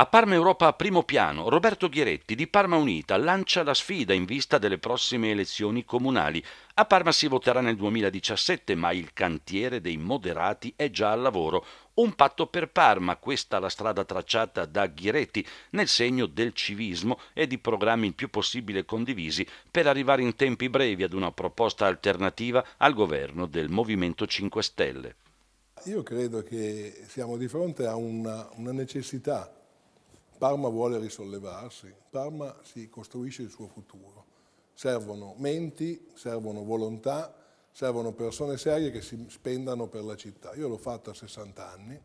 A Parma Europa a primo piano, Roberto Ghiretti di Parma Unita lancia la sfida in vista delle prossime elezioni comunali. A Parma si voterà nel 2017, ma il cantiere dei moderati è già al lavoro. Un patto per Parma, questa la strada tracciata da Ghiretti nel segno del civismo e di programmi il più possibile condivisi per arrivare in tempi brevi ad una proposta alternativa al governo del Movimento 5 Stelle. Io credo che siamo di fronte a una, una necessità Parma vuole risollevarsi, Parma si costruisce il suo futuro. Servono menti, servono volontà, servono persone serie che si spendano per la città. Io l'ho fatto a 60 anni,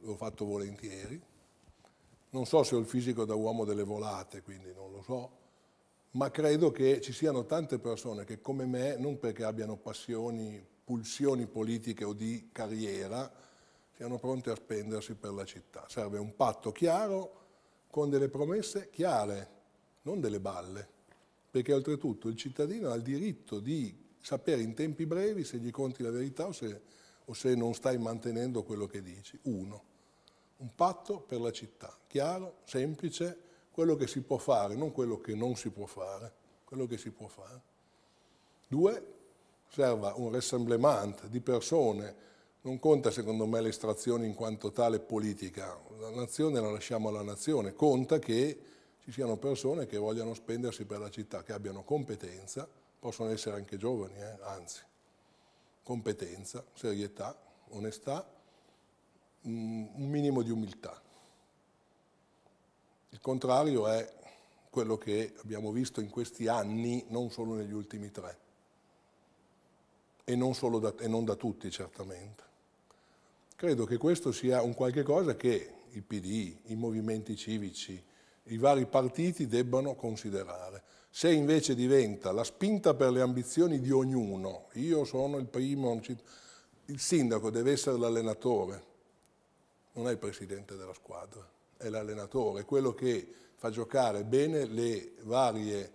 l'ho fatto volentieri. Non so se ho il fisico da uomo delle volate, quindi non lo so, ma credo che ci siano tante persone che come me, non perché abbiano passioni, pulsioni politiche o di carriera, siano pronte a spendersi per la città. Serve un patto chiaro, con delle promesse chiare, non delle balle, perché oltretutto il cittadino ha il diritto di sapere in tempi brevi se gli conti la verità o se, o se non stai mantenendo quello che dici. Uno, un patto per la città, chiaro, semplice, quello che si può fare, non quello che non si può fare, quello che si può fare. Due, serva un rassemblement di persone non conta secondo me l'estrazione in quanto tale politica, la nazione la lasciamo alla nazione, conta che ci siano persone che vogliano spendersi per la città, che abbiano competenza, possono essere anche giovani, eh? anzi, competenza, serietà, onestà, mm, un minimo di umiltà. Il contrario è quello che abbiamo visto in questi anni, non solo negli ultimi tre, e non, da, e non da tutti certamente. Credo che questo sia un qualche cosa che il PD, i movimenti civici, i vari partiti debbano considerare. Se invece diventa la spinta per le ambizioni di ognuno, io sono il primo, il sindaco deve essere l'allenatore, non è il presidente della squadra, è l'allenatore, quello che fa giocare bene le varie,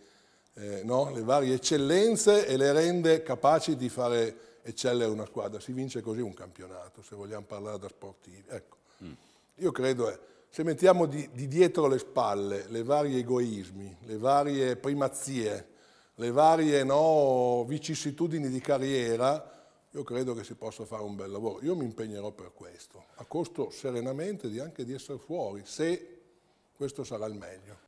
eh, no, le varie eccellenze e le rende capaci di fare eccelle una squadra, si vince così un campionato, se vogliamo parlare da sportivi. Ecco. Mm. Io credo, eh, se mettiamo di, di, dietro le spalle le varie egoismi, le varie primazie, le varie no, vicissitudini di carriera, io credo che si possa fare un bel lavoro. Io mi impegnerò per questo, a costo serenamente di anche di essere fuori, se questo sarà il meglio.